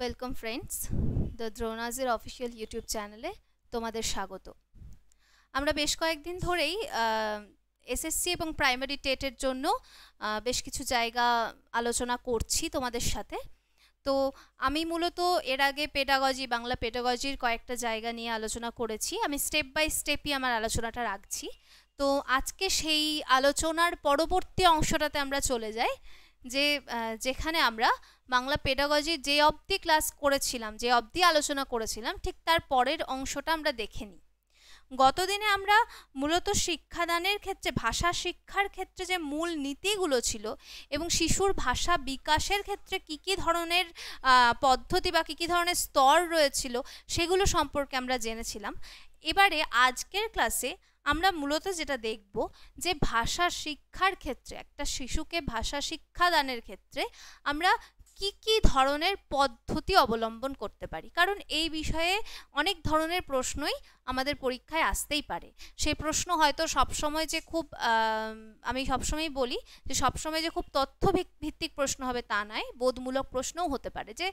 welcome friends the দ্রোনাজের official YouTube চ্যানেলে তোমাদের স্বাগত আমরা বেশ কয়েকদিন ধরেই এসএসসি এবং প্রাইমারি টেটের জন্য বেশ কিছু জায়গা আলোচনা করছি তোমাদের সাথে তো আমি মূলত এর আগে পেডাগজি বাংলা পেডাগজির কয়েকটা জায়গা নিয়ে আলোচনা করেছি আমি স্টেপ বাই স্টেপই আমার আলোচনাটা রাখছি তো আজকে সেই আলোচনার পরবর্তী অংশটাতে আমরা চলে যাই যে যেখানে আমরা বাংলা পেডাগজি যে অবধি ক্লাস করেছিলাম যে অবধি আলোচনা করেছিলাম ঠিক তার পরের অংশটা আমরা দেখে নিই গতদিনে আমরা মূলত শিক্ষাদানের ক্ষেত্রে ভাষা শিক্ষার ক্ষেত্রে যে মূল নীতিগুলো ছিল এবং শিশুর ভাষা বিকাশের ক্ষেত্রে কি কি ধরনের পদ্ধতি বা কী কী ধরনের স্তর রয়েছিল সেগুলো সম্পর্কে আমরা জেনেছিলাম এবারে আজকের ক্লাসে আমরা মূলত যেটা দেখব যে ভাষা শিক্ষার ক্ষেত্রে একটা শিশুকে ভাষা শিক্ষাদানের ক্ষেত্রে আমরা কি কি ধরনের পদ্ধতি অবলম্বন করতে পারি কারণ এই বিষয়ে অনেক ধরনের প্রশ্নই আমাদের পরীক্ষায় আসতেই পারে সেই প্রশ্ন হয়তো সবসময় যে খুব আমি সবসময় বলি যে সবসময় যে খুব তথ্য ভিত্তিক প্রশ্ন হবে তা নয় বোধমূলক প্রশ্নও হতে পারে যে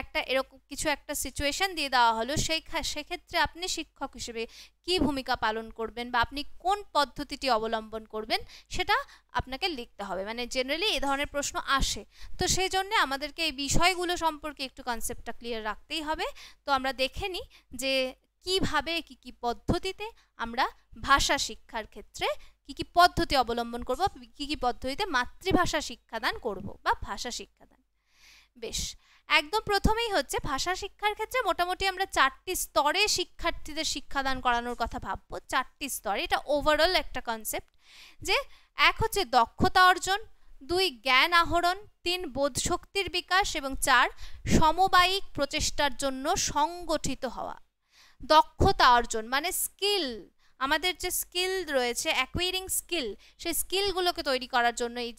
একটা এরকম কিছু একটা সিচুয়েশন দিয়ে দেওয়া হলো সেই সেক্ষেত্রে আপনি শিক্ষক হিসেবে কি ভূমিকা পালন করবেন বা আপনি কোন পদ্ধতিটি অবলম্বন করবেন সেটা আপনাকে লিখতে হবে মানে জেনারেলি এই ধরনের প্রশ্ন আসে তো সেই জন্য আমাদেরকে এই বিষয়গুলো সম্পর্কে একটু কনসেপ্টটা ক্লিয়ার রাখতেই হবে তো আমরা দেখে নিই যে কিভাবে কি কি পদ্ধতিতে আমরা ভাষা শিক্ষার ক্ষেত্রে কি কি পদ্ধতি অবলম্বন করব কি কি পদ্ধতিতে মাতৃভাষা শিক্ষাদান করব বা ভাষা শিক্ষাদান বেশ একদম প্রথমেই হচ্ছে ভাষা শিক্ষার ক্ষেত্রে মোটামুটি আমরা চারটি স্তরে শিক্ষার্থীদের শিক্ষাদান করানোর কথা ভাববো চারটি স্তরে এটা ওভারঅল একটা কনসেপ্ট যে এক হচ্ছে দক্ষতা অর্জন দুই জ্ঞান আহরণ তিন বোধ শক্তির বিকাশ এবং চার সমবায়িক প্রচেষ্টার জন্য সংগঠিত হওয়া দক্ষতা অর্জন মানে স্কিল আমাদের যে স্কিল রয়েছে অ্যাকুয়ারিং স্কিল সেই স্কিলগুলোকে তৈরি করার জন্য এই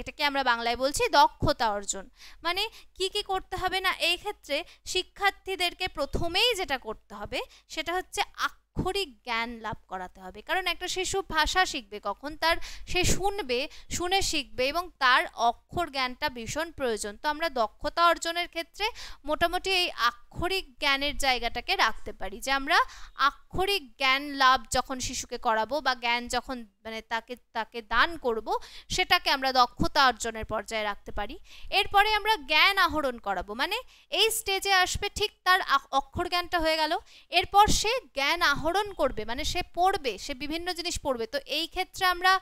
এটাকে আমরা বাংলায় বলছি দক্ষতা অর্জন মানে কি কি করতে হবে না এই ক্ষেত্রে শিক্ষার্থীদেরকে প্রথমেই যেটা করতে হবে সেটা হচ্ছে আক আক্ষরিক জ্ঞান লাভ করাতে হবে কারণ একটা শিশু ভাষা শিখবে কখন তার সে শুনবে শুনে শিখবে এবং তার অক্ষর জ্ঞানটা ভীষণ প্রয়োজন তো আমরা দক্ষতা অর্জনের ক্ষেত্রে মোটামুটি এই আক্ষরিক জ্ঞানের জায়গাটাকে রাখতে পারি যে আমরা আক্ষরিক জ্ঞান লাভ যখন শিশুকে করাবো বা জ্ঞান যখন মানে তাকে তাকে দান করব সেটাকে আমরা দক্ষতা অর্জনের পর্যায়ে রাখতে পারি এরপরে আমরা জ্ঞান আহরণ করাবো মানে এই স্টেজে আসবে ঠিক তার অক্ষর জ্ঞানটা হয়ে গেল এরপর সে জ্ঞান আহরণ করবে মানে সে পড়বে সে বিভিন্ন জিনিস পড়বে তো এই ক্ষেত্রে আমরা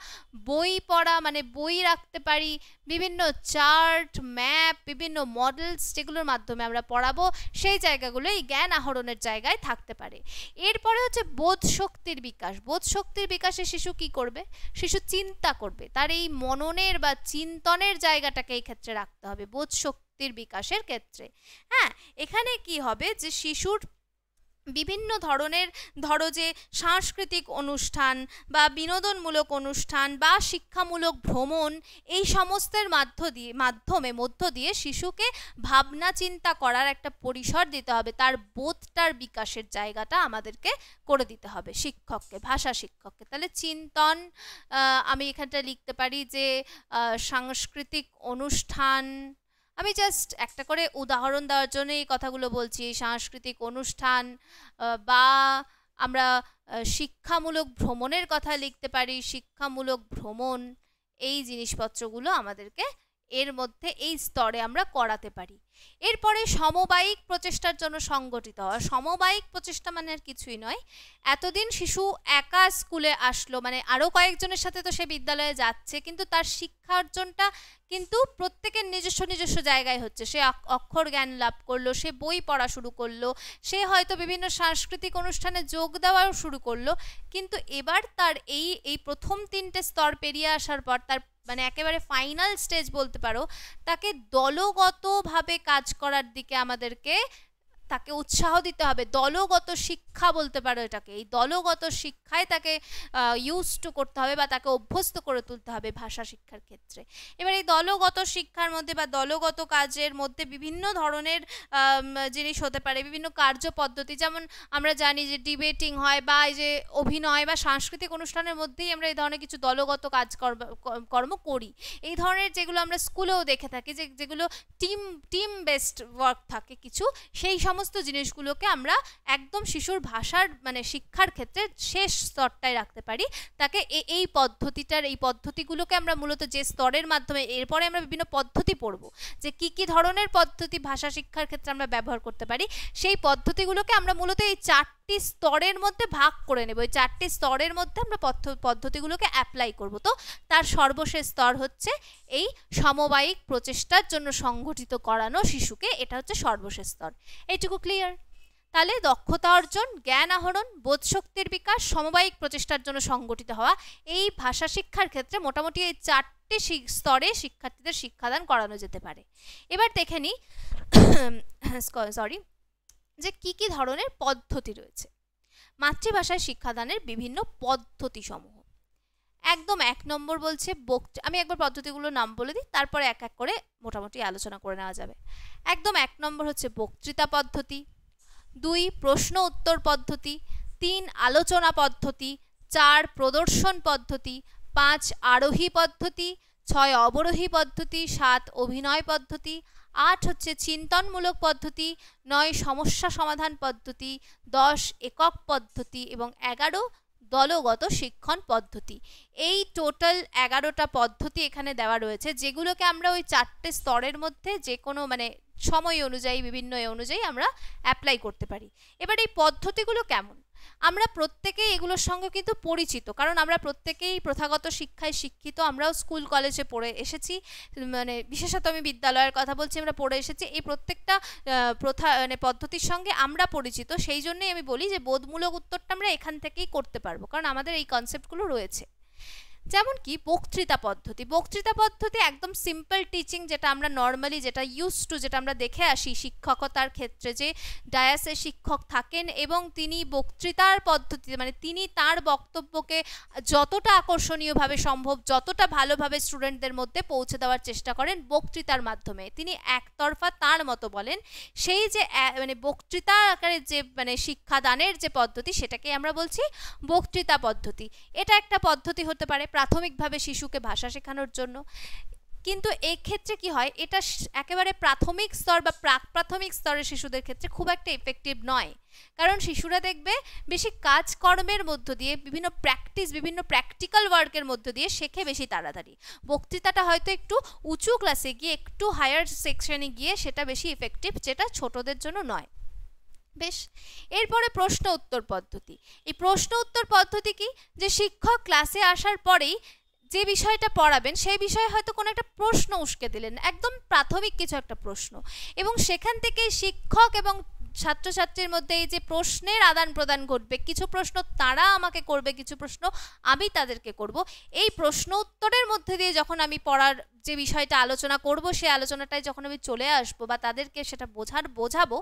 বই পড়া মানে বই রাখতে পারি বিভিন্ন চার্ট ম্যাপ বিভিন্ন মডেলস যেগুলোর মাধ্যমে আমরা পড়াবো সেই জায়গাগুলো এই জ্ঞান আহরণের জায়গায় থাকতে পারে এরপরে হচ্ছে বোধ শক্তির বিকাশ বোধ শক্তির বিকাশে শিশু কী করবে করবে শিশু চিন্তা করবে তার এই মননের বা চিন্তনের জায়গাটাকে এই ক্ষেত্রে রাখতে হবে বোধ শক্তির বিকাশের ক্ষেত্রে হ্যাঁ এখানে কি হবে যে শিশুর বিভিন্ন ধরনের ধরো যে সাংস্কৃতিক অনুষ্ঠান বা বিনোদনমূলক অনুষ্ঠান বা শিক্ষামূলক ভ্রমণ এই সমস্তের মাধ্য দিয়ে মাধ্যমে মধ্য দিয়ে শিশুকে ভাবনা চিন্তা করার একটা পরিসর দিতে হবে তার বোধটার বিকাশের জায়গাটা আমাদেরকে করে দিতে হবে শিক্ষককে ভাষা শিক্ষককে তাহলে চিন্তন আমি এখানটা লিখতে পারি যে সাংস্কৃতিক অনুষ্ঠান আমি জাস্ট একটা করে উদাহরণ দেওয়ার জন্য এই কথাগুলো বলছি সাংস্কৃতিক অনুষ্ঠান বা আমরা শিক্ষামূলক ভ্রমণের কথা লিখতে পারি শিক্ষামূলক ভ্রমণ এই জিনিসপত্রগুলো আমাদেরকে এর মধ্যে এই স্তরে আমরা করাতে পারি এরপরে সমবায়িক প্রচেষ্টার জন্য সংগঠিত হওয়া সমবায়িক প্রচেষ্টা মানে আর কিছুই নয় এতদিন শিশু একা স্কুলে আসলো মানে আরও কয়েকজনের সাথে তো সে বিদ্যালয়ে যাচ্ছে কিন্তু তার শিক্ষা অর্জনটা কিন্তু প্রত্যেকের নিজস্ব নিজস্ব জায়গায় হচ্ছে সে অক্ষর জ্ঞান লাভ করলো সে বই পড়া শুরু করলো সে হয়তো বিভিন্ন সাংস্কৃতিক অনুষ্ঠানে যোগ দেওয়াও শুরু করলো কিন্তু এবার তার এই এই প্রথম তিনটে স্তর পেরিয়ে আসার পর তার মানে একেবারে ফাইনাল স্টেজ বলতে পারো তাকে দলগতভাবে কাজ করার দিকে আমাদেরকে তাকে উৎসাহ দিতে হবে দলগত শিক্ষা বলতে পারো এটাকে এই দলগত শিক্ষায় তাকে ইউজ টু করতে হবে বা তাকে অভ্যস্ত করে তুলতে হবে ভাষা শিক্ষার ক্ষেত্রে এবার এই দলগত শিক্ষার মধ্যে বা দলগত কাজের মধ্যে বিভিন্ন ধরনের জিনিস হতে পারে বিভিন্ন কার্য পদ্ধতি যেমন আমরা জানি যে ডিবেটিং হয় বা এই যে অভিনয় বা সাংস্কৃতিক অনুষ্ঠানের মধ্যেই আমরা এই ধরনের কিছু দলগত কাজ কর্ম করি এই ধরনের যেগুলো আমরা স্কুলেও দেখে থাকি যে যেগুলো টিম টিম বেসড ওয়ার্ক থাকে কিছু সেই সমস্ত সমস্ত জিনিসগুলোকে আমরা একদম শিশুর ভাষার মানে শিক্ষার ক্ষেত্রে শেষ স্তরটায় রাখতে পারি তাকে এই পদ্ধতিটার এই পদ্ধতিগুলোকে আমরা মূলত যে স্তরের মাধ্যমে এরপরে আমরা বিভিন্ন পদ্ধতি পড়ব যে কি কি ধরনের পদ্ধতি ভাষা শিক্ষার ক্ষেত্রে আমরা ব্যবহার করতে পারি সেই পদ্ধতিগুলোকে আমরা মূলত এই চারটি স্তরের মধ্যে ভাগ করে নেব এই চারটি স্তরের মধ্যে আমরা পদ্ধতিগুলোকে অ্যাপ্লাই করব তো তার সর্বশেষ স্তর হচ্ছে এই সমবায়িক প্রচেষ্টার জন্য সংগঠিত করানো শিশুকে এটা হচ্ছে সর্বশেষ স্তর এইটুকু এতটুকু ক্লিয়ার তাহলে দক্ষতা অর্জন জ্ঞান আহরণ বোধশক্তির বিকাশ সমবায়িক প্রচেষ্টার জন্য সংগঠিত হওয়া এই ভাষা শিক্ষার ক্ষেত্রে মোটামুটি এই চারটে স্তরে শিক্ষার্থীদের শিক্ষাদান করানো যেতে পারে এবার দেখে নিই সরি যে কি কি ধরনের পদ্ধতি রয়েছে মাতৃভাষায় শিক্ষাদানের বিভিন্ন পদ্ধতি সমূহ একদম এক নম্বর বলছে বক আমি একবার পদ্ধতিগুলো নাম বলে দিই তারপরে এক এক করে মোটামুটি আলোচনা করে নেওয়া যাবে একদম এক নম্বর হচ্ছে বক্তৃতা পদ্ধতি দুই প্রশ্ন উত্তর পদ্ধতি তিন আলোচনা পদ্ধতি চার প্রদর্শন পদ্ধতি পাঁচ আরোহী পদ্ধতি ছয় অবরোহী পদ্ধতি সাত অভিনয় পদ্ধতি আট হচ্ছে চিন্তনমূলক পদ্ধতি নয় সমস্যা সমাধান পদ্ধতি দশ একক পদ্ধতি এবং এগারো দলগত শিক্ষণ পদ্ধতি এই টোটাল এগারোটা পদ্ধতি এখানে দেওয়া রয়েছে যেগুলোকে আমরা ওই চারটে স্তরের মধ্যে যে কোনো মানে সময় অনুযায়ী বিভিন্ন অনুযায়ী আমরা অ্যাপ্লাই করতে পারি এবার এই পদ্ধতিগুলো কেমন আমরা প্রত্যেকেই এগুলোর সঙ্গে কিন্তু পরিচিত কারণ আমরা প্রত্যেকেই প্রথাগত শিক্ষায় শিক্ষিত আমরাও স্কুল কলেজে পড়ে এসেছি মানে বিশেষত আমি বিদ্যালয়ের কথা বলছি আমরা পড়ে এসেছি এই প্রত্যেকটা প্রথা মানে পদ্ধতির সঙ্গে আমরা পরিচিত সেই জন্যই আমি বলি যে বোধমূলক উত্তরটা আমরা এখান থেকেই করতে পারবো কারণ আমাদের এই কনসেপ্টগুলো রয়েছে যেমন কি বক্তৃতা পদ্ধতি বক্তৃতা পদ্ধতি একদম সিম্পল টিচিং যেটা আমরা নর্মালি যেটা ইউজ টু যেটা আমরা দেখে আসি শিক্ষকতার ক্ষেত্রে যে ডায়াসে শিক্ষক থাকেন এবং তিনি বক্তৃতার পদ্ধতিতে মানে তিনি তার বক্তব্যকে যতটা আকর্ষণীয়ভাবে সম্ভব যতটা ভালোভাবে স্টুডেন্টদের মধ্যে পৌঁছে দেওয়ার চেষ্টা করেন বক্তৃতার মাধ্যমে তিনি একতরফা তার মতো বলেন সেই যে মানে বক্তৃতা আকারে যে মানে শিক্ষাদানের যে পদ্ধতি সেটাকে আমরা বলছি বক্তৃতা পদ্ধতি এটা একটা পদ্ধতি হতে পারে প্রাথমিকভাবে শিশুকে ভাষা শেখানোর জন্য কিন্তু এই ক্ষেত্রে কি হয় এটা একেবারে প্রাথমিক স্তর বা প্রাক প্রাথমিক স্তরের শিশুদের ক্ষেত্রে খুব একটা এফেক্টিভ নয় কারণ শিশুরা দেখবে বেশি কাজকর্মের মধ্য দিয়ে বিভিন্ন প্র্যাকটিস বিভিন্ন প্র্যাকটিক্যাল ওয়ার্কের মধ্য দিয়ে শেখে বেশি তাড়াতাড়ি বক্তৃতাটা হয়তো একটু উঁচু ক্লাসে গিয়ে একটু হায়ার সেকশনে গিয়ে সেটা বেশি ইফেক্টিভ যেটা ছোটদের জন্য নয় বেশ এরপরে প্রশ্ন উত্তর পদ্ধতি এই প্রশ্ন উত্তর পদ্ধতি কি যে শিক্ষক ক্লাসে আসার পরেই যে বিষয়টা পড়াবেন সেই বিষয়ে হয়তো কোনো একটা প্রশ্ন উস্কে দিলেন একদম প্রাথমিক কিছু একটা প্রশ্ন এবং সেখান থেকে শিক্ষক এবং ছাত্রছাত্রীর মধ্যে এই যে প্রশ্নের আদান প্রদান ঘটবে কিছু প্রশ্ন তারা আমাকে করবে কিছু প্রশ্ন আমি তাদেরকে করব এই প্রশ্ন উত্তরের মধ্যে দিয়ে যখন আমি পড়ার যে বিষয়টা আলোচনা করব সেই আলোচনাটায় যখন আমি চলে আসব বা তাদেরকে সেটা বোঝার বোঝাবো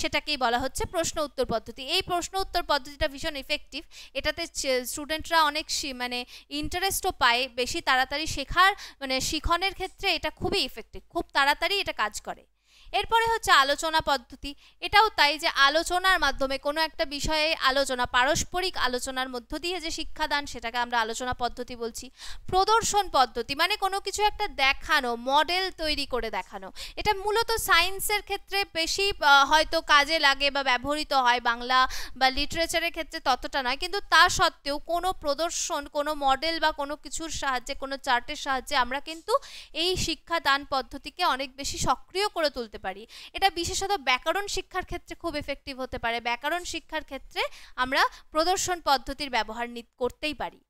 সেটাকেই বলা হচ্ছে প্রশ্ন উত্তর পদ্ধতি এই প্রশ্ন উত্তর পদ্ধতিটা ভীষণ ইফেক্টিভ এটাতে স্টুডেন্টরা অনেক মানে ইন্টারেস্টও পায় বেশি তাড়াতাড়ি শেখার মানে শিখনের ক্ষেত্রে এটা খুবই ইফেক্টিভ খুব তাড়াতাড়ি এটা কাজ করে এরপরে হচ্ছে আলোচনা পদ্ধতি এটাও তাই যে আলোচনার মাধ্যমে কোনো একটা বিষয়ে আলোচনা পারস্পরিক আলোচনার মধ্য দিয়ে যে শিক্ষাদান সেটাকে আমরা আলোচনা পদ্ধতি বলছি প্রদর্শন পদ্ধতি মানে কোনো কিছু একটা দেখানো মডেল তৈরি করে দেখানো এটা মূলত সায়েন্সের ক্ষেত্রে বেশি হয়তো কাজে লাগে বা ব্যবহৃত হয় বাংলা বা লিটারেচারের ক্ষেত্রে ততটা নয় কিন্তু তা সত্ত্বেও কোনো প্রদর্শন কোনো মডেল বা কোনো কিছুর সাহায্যে কোনো চার্টের সাহায্যে আমরা কিন্তু এই শিক্ষাদান পদ্ধতিকে অনেক বেশি সক্রিয় করে তুলতে পারি এটা বিশেষত ব্যাকরণ শিক্ষার ক্ষেত্রে খুব এফেক্টিভ হতে পারে ব্যাকরণ শিক্ষার ক্ষেত্রে আমরা প্রদর্শন পদ্ধতির ব্যবহার করতেই পারি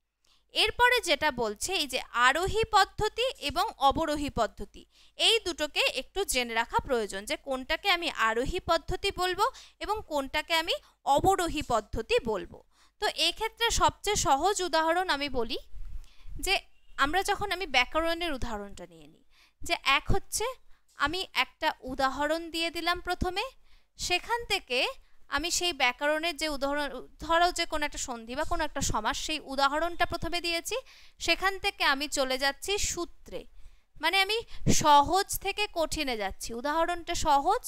এরপরে যেটা বলছে এই যে আরোহী পদ্ধতি এবং অবরোহী পদ্ধতি এই দুটোকে একটু জেনে রাখা প্রয়োজন যে কোনটাকে আমি আরোহী পদ্ধতি বলবো এবং কোনটাকে আমি অবরোহী পদ্ধতি বলবো তো এক্ষেত্রে সবচেয়ে সহজ উদাহরণ আমি বলি যে আমরা যখন আমি ব্যাকরণের উদাহরণটা নিয়ে নিই যে এক হচ্ছে আমি একটা উদাহরণ দিয়ে দিলাম প্রথমে সেখান থেকে আমি সেই ব্যাকরণের যে উদাহরণ ধরো যে কোনো একটা সন্ধি বা কোনো একটা সমাজ সেই উদাহরণটা প্রথমে দিয়েছি সেখান থেকে আমি চলে যাচ্ছি সূত্রে মানে আমি সহজ থেকে কঠিনে যাচ্ছি উদাহরণটা সহজ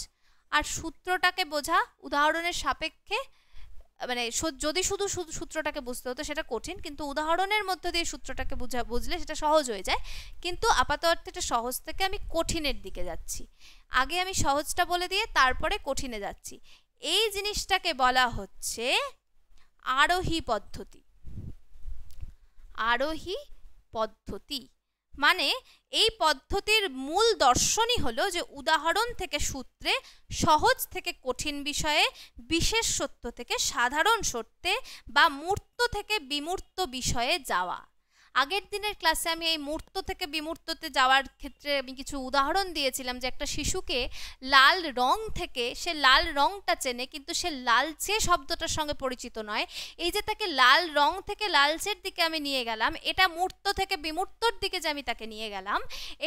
আর সূত্রটাকে বোঝা উদাহরণের সাপেক্ষে মানে যদি শুধু সূত্রটাকে বুঝতে হতো সেটা কঠিন কিন্তু উদাহরণের মধ্য দিয়ে সূত্রটাকে বুঝা বুঝলে সেটা সহজ হয়ে যায় কিন্তু আপাত অর্থে এটা সহজ থেকে আমি কঠিনের দিকে যাচ্ছি আগে আমি সহজটা বলে দিয়ে তারপরে কঠিনে যাচ্ছি এই জিনিসটাকে বলা হচ্ছে আরোহী পদ্ধতি আরোহী পদ্ধতি মানে এই পদ্ধতির মূল দর্শনই হলো যে উদাহরণ থেকে সূত্রে সহজ থেকে কঠিন বিষয়ে বিশেষ সত্য থেকে সাধারণ সত্যে বা মূর্ত থেকে বিমূর্ত বিষয়ে যাওয়া আগের দিনের ক্লাসে আমি এই মূর্ত থেকে বিমূর্ততে যাওয়ার ক্ষেত্রে আমি কিছু উদাহরণ দিয়েছিলাম যে একটা শিশুকে লাল রং থেকে সে লাল রংটা চেনে কিন্তু সে লালচে শব্দটার সঙ্গে পরিচিত নয় এই যে তাকে লাল রং থেকে লালচের দিকে আমি নিয়ে গেলাম এটা মূর্ত থেকে বিমূর্তর দিকে যে আমি তাকে নিয়ে গেলাম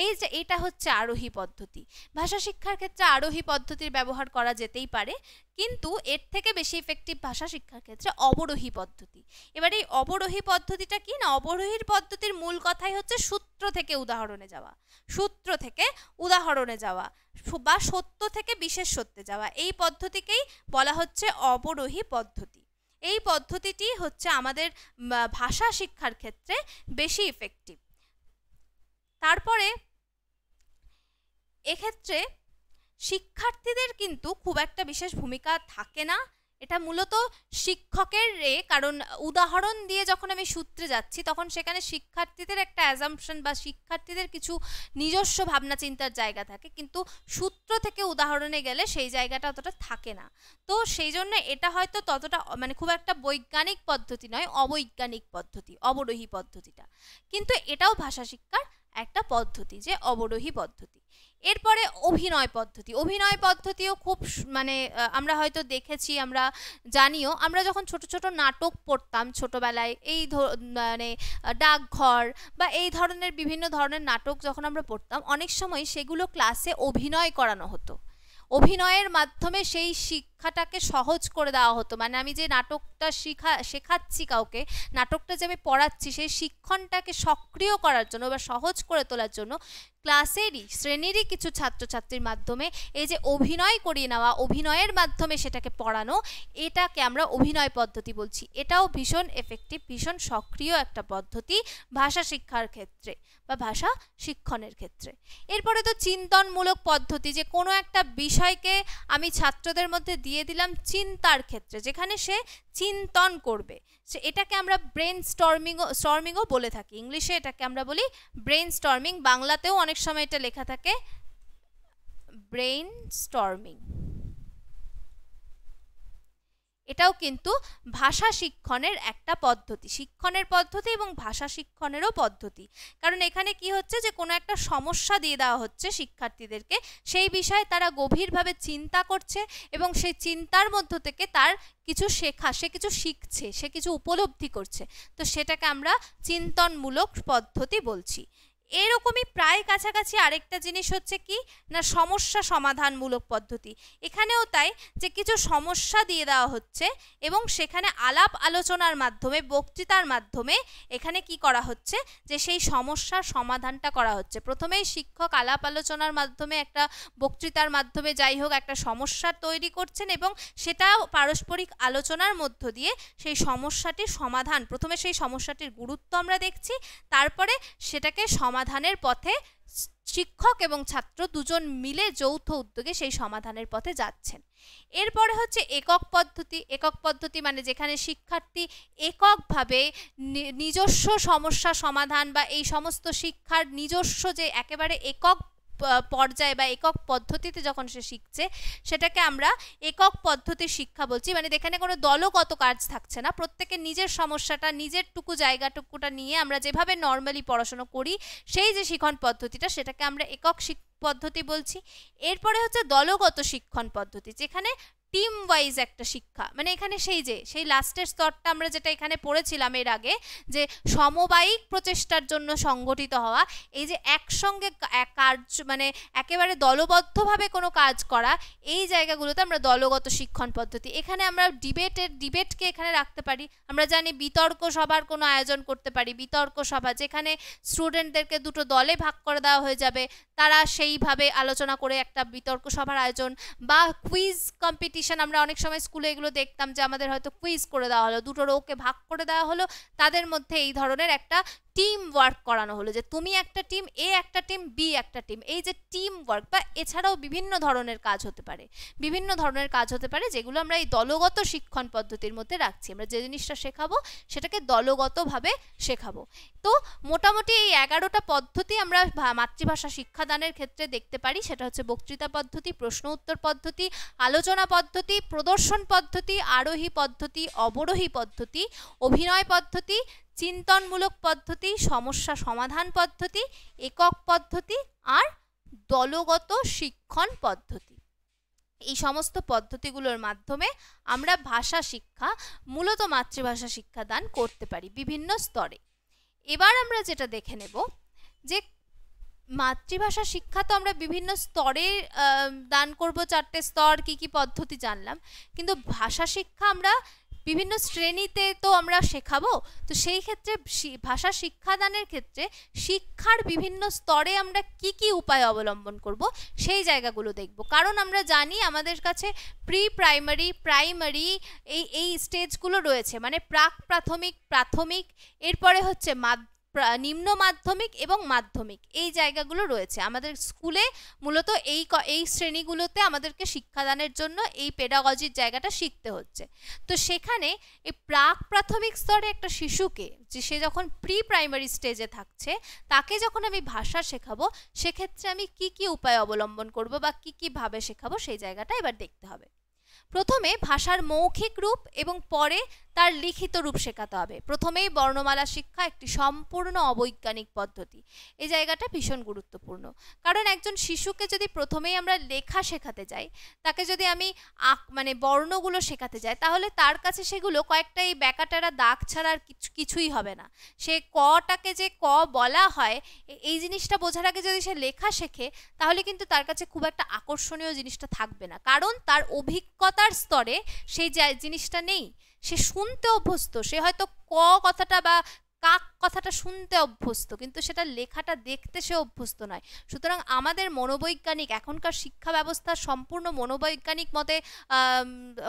এই যে এটা হচ্ছে আরোহী পদ্ধতি ভাষা শিক্ষার ক্ষেত্রে আরোহী পদ্ধতির ব্যবহার করা যেতেই পারে কিন্তু এর থেকে বেশি ইফেক্টিভ ভাষা শিক্ষার ক্ষেত্রে অবরোহী পদ্ধতি এবার এই অবরোহী পদ্ধতিটা কি না অবরোহীর পদ্ধতির মূল কথাই হচ্ছে সূত্র থেকে উদাহরণে যাওয়া সূত্র থেকে উদাহরণে যাওয়া বা সত্য থেকে বিশেষ সত্যে যাওয়া এই পদ্ধতিকেই বলা হচ্ছে অবরোহী পদ্ধতি এই পদ্ধতিটি হচ্ছে আমাদের ভাষা শিক্ষার ক্ষেত্রে বেশি ইফেক্টিভ তারপরে এক্ষেত্রে শিক্ষার্থীদের কিন্তু খুব একটা বিশেষ ভূমিকা থাকে না এটা মূলত শিক্ষকের রে কারণ উদাহরণ দিয়ে যখন আমি সূত্রে যাচ্ছি তখন সেখানে শিক্ষার্থীদের একটা অ্যাজামশন বা শিক্ষার্থীদের কিছু নিজস্ব ভাবনা চিন্তার জায়গা থাকে কিন্তু সূত্র থেকে উদাহরণে গেলে সেই জায়গাটা অতটা থাকে না তো সেই জন্য এটা হয়তো ততটা মানে খুব একটা বৈজ্ঞানিক পদ্ধতি নয় অবৈজ্ঞানিক পদ্ধতি অবরোহী পদ্ধতিটা কিন্তু এটাও ভাষা শিক্ষার একটা পদ্ধতি যে অবরোহী পদ্ধতি এরপরে অভিনয় পদ্ধতি অভিনয় পদ্ধতিও খুব মানে আমরা হয়তো দেখেছি আমরা জানিও আমরা যখন ছোট ছোট নাটক পড়তাম ছোটবেলায় এই মানে ডাকঘর বা এই ধরনের বিভিন্ন ধরনের নাটক যখন আমরা পড়তাম অনেক সময় সেগুলো ক্লাসে অভিনয় করানো হতো অভিনয়ের মাধ্যমে সেই শিক শিক্ষাটাকে সহজ করে দেওয়া হতো মানে আমি যে নাটকটা শিখা শেখাচ্ছি কাউকে নাটকটা যে আমি পড়াচ্ছি সেই শিক্ষণটাকে সক্রিয় করার জন্য বা সহজ করে তোলার জন্য ক্লাসেরই শ্রেণীরই কিছু ছাত্রছাত্রীর মাধ্যমে এই যে অভিনয় করিয়ে নেওয়া অভিনয়ের মাধ্যমে সেটাকে পড়ানো এটাকে আমরা অভিনয় পদ্ধতি বলছি এটাও ভীষণ এফেক্টিভ ভীষণ সক্রিয় একটা পদ্ধতি ভাষা শিক্ষার ক্ষেত্রে বা ভাষা শিক্ষণের ক্ষেত্রে এরপরে তো চিন্তনমূলক পদ্ধতি যে কোনো একটা বিষয়কে আমি ছাত্রদের মধ্যে দিয়ে দিলাম চিন্তার ক্ষেত্রে যেখানে সে চিন্তন করবে সে এটাকে আমরা ব্রেন স্টর্মিংও স্টর্মিংও বলে থাকি ইংলিশে এটাকে আমরা বলি ব্রেন স্টর্মিং বাংলাতেও অনেক সময় এটা লেখা থাকে ব্রেন স্টর্মিং এটাও কিন্তু ভাষা শিক্ষণের একটা পদ্ধতি শিক্ষণের পদ্ধতি এবং ভাষা শিক্ষণেরও পদ্ধতি কারণ এখানে কি হচ্ছে যে কোনো একটা সমস্যা দিয়ে দেওয়া হচ্ছে শিক্ষার্থীদেরকে সেই বিষয়ে তারা গভীরভাবে চিন্তা করছে এবং সেই চিন্তার মধ্য থেকে তার কিছু শেখা সে কিছু শিখছে সে কিছু উপলব্ধি করছে তো সেটাকে আমরা চিন্তনমূলক পদ্ধতি বলছি এরকমই প্রায় কাছাকাছি আরেকটা জিনিস হচ্ছে কি না সমস্যা সমাধানমূলক পদ্ধতি এখানেও তাই যে কিছু সমস্যা দিয়ে দেওয়া হচ্ছে এবং সেখানে আলাপ আলোচনার মাধ্যমে বক্তৃতার মাধ্যমে এখানে কি করা হচ্ছে যে সেই সমস্যার সমাধানটা করা হচ্ছে প্রথমেই শিক্ষক আলাপ আলোচনার মাধ্যমে একটা বক্তৃতার মাধ্যমে যাই হোক একটা সমস্যা তৈরি করছেন এবং সেটাও পারস্পরিক আলোচনার মধ্য দিয়ে সেই সমস্যাটির সমাধান প্রথমে সেই সমস্যাটির গুরুত্ব আমরা দেখছি তারপরে সেটাকে সমাধান সমাধানের পথে শিক্ষক এবং ছাত্র দুজন মিলে যৌথ উদ্যোগে সেই সমাধানের পথে যাচ্ছেন এরপরে হচ্ছে একক পদ্ধতি একক পদ্ধতি মানে যেখানে শিক্ষার্থী এককভাবে নিজস্ব সমস্যা সমাধান বা এই সমস্ত শিক্ষার নিজস্ব যে একেবারে একক পর্যায়ে বা একক পদ্ধতিতে যখন সে শিখছে সেটাকে আমরা একক পদ্ধতির শিক্ষা বলছি মানে এখানে কোনো দলগত কাজ থাকছে না প্রত্যেকে নিজের সমস্যাটা নিজের টুকু জায়গাটুকুটা নিয়ে আমরা যেভাবে নর্মালি পড়াশুনো করি সেই যে শিখন পদ্ধতিটা সেটাকে আমরা একক পদ্ধতি বলছি এরপরে হচ্ছে দলগত শিক্ষণ পদ্ধতি যেখানে টিম ওয়াইজ একটা শিক্ষা মানে এখানে সেই যে সেই লাস্টের স্তরটা আমরা যেটা এখানে পড়েছিলাম এর আগে যে সমবায়িক প্রচেষ্টার জন্য সংগঠিত হওয়া এই যে একসঙ্গে কাজ মানে একেবারে দলবদ্ধভাবে কোনো কাজ করা এই জায়গাগুলোতে আমরা দলগত শিক্ষণ পদ্ধতি এখানে আমরা ডিবেটের ডিবেটকে এখানে রাখতে পারি আমরা জানি বিতর্ক সভার কোনো আয়োজন করতে পারি বিতর্ক সভা যেখানে স্টুডেন্টদেরকে দুটো দলে ভাগ করে দেওয়া হয়ে যাবে তারা সেইভাবে আলোচনা করে একটা বিতর্ক সভার আয়োজন বা কুইজ কম্পিটিশন সাজেশন আমরা অনেক সময় স্কুলে এগুলো দেখতাম যে আমাদের হয়তো কুইজ করে দেওয়া হলো দুটো রোকে ভাগ করে দেওয়া হলো তাদের মধ্যে এই ধরনের একটা টিম ওয়ার্ক করানো হলো যে তুমি একটা টিম এ একটা টিম বি একটা টিম এই যে টিম ওয়ার্ক বা এছাড়াও বিভিন্ন ধরনের কাজ হতে পারে বিভিন্ন ধরনের কাজ হতে পারে যেগুলো আমরা এই দলগত শিক্ষণ পদ্ধতির মধ্যে রাখছি আমরা যে জিনিসটা শেখাবো সেটাকে দলগতভাবে শেখাবো তো মোটামুটি এই এগারোটা পদ্ধতি আমরা মাতৃভাষা শিক্ষাদানের ক্ষেত্রে দেখতে পারি সেটা হচ্ছে বক্তৃতা পদ্ধতি প্রশ্ন উত্তর পদ্ধতি আলোচনা পদ্ধতি পদ্ধতি প্রদর্শন পদ্ধতি আরোহী পদ্ধতি অবরোহী পদ্ধতি অভিনয় পদ্ধতি চিন্তনমূলক পদ্ধতি সমস্যা সমাধান পদ্ধতি একক পদ্ধতি আর দলগত শিক্ষণ পদ্ধতি এই সমস্ত পদ্ধতিগুলোর মাধ্যমে আমরা ভাষা শিক্ষা মূলত মাতৃভাষা শিক্ষাদান করতে পারি বিভিন্ন স্তরে এবার আমরা যেটা দেখে নেব যে মাতৃভাষা শিক্ষা তো আমরা বিভিন্ন স্তরে দান করব চারটে স্তর কি কি পদ্ধতি জানলাম কিন্তু ভাষা শিক্ষা আমরা বিভিন্ন শ্রেণীতে তো আমরা শেখাবো তো সেই ক্ষেত্রে ভাষা শিক্ষাদানের ক্ষেত্রে শিক্ষার বিভিন্ন স্তরে আমরা কি কি উপায় অবলম্বন করব সেই জায়গাগুলো দেখব কারণ আমরা জানি আমাদের কাছে প্রি প্রাইমারি প্রাইমারি এই এই স্টেজগুলো রয়েছে মানে প্রাক প্রাথমিক প্রাথমিক এরপরে হচ্ছে মাধ্যমিক নিম্ন মাধ্যমিক এবং মাধ্যমিক এই জায়গাগুলো রয়েছে আমাদের স্কুলে মূলত এই এই শ্রেণীগুলোতে আমাদেরকে শিক্ষাদানের জন্য এই পেডাগজির জায়গাটা শিখতে হচ্ছে তো সেখানে এই প্রাক প্রাথমিক স্তরে একটা শিশুকে যে সে যখন প্রি প্রাইমারি স্টেজে থাকছে তাকে যখন আমি ভাষা শেখাবো সেক্ষেত্রে আমি কি কি উপায় অবলম্বন করব বা কি কীভাবে শেখাবো সেই জায়গাটা এবার দেখতে হবে প্রথমে ভাষার মৌখিক রূপ এবং পরে তার লিখিত রূপ শেখাতে হবে প্রথমেই বর্ণমালা শিক্ষা একটি সম্পূর্ণ অবৈজ্ঞানিক পদ্ধতি এই জায়গাটা ভীষণ গুরুত্বপূর্ণ কারণ একজন শিশুকে যদি প্রথমেই আমরা লেখা শেখাতে যাই তাকে যদি আমি আঁক মানে বর্ণগুলো শেখাতে যাই তাহলে তার কাছে সেগুলো কয়েকটা এই ব্যাকাটারা দাগ ছাড়া আর কিছু কিছুই হবে না সে কটাকে যে ক বলা হয় এই জিনিসটা বোঝার আগে যদি সে লেখা শেখে তাহলে কিন্তু তার কাছে খুব একটা আকর্ষণীয় জিনিসটা থাকবে না কারণ তার অভিজ্ঞতার স্তরে সেই জিনিসটা নেই সে শুনতে অভ্যস্ত সে হয়তো ক কথাটা বা কাক কথাটা শুনতে অভ্যস্ত কিন্তু সেটা লেখাটা দেখতে সে অভ্যস্ত নয় সুতরাং আমাদের মনোবৈজ্ঞানিক এখনকার শিক্ষা ব্যবস্থা সম্পূর্ণ মনোবৈজ্ঞানিক মতে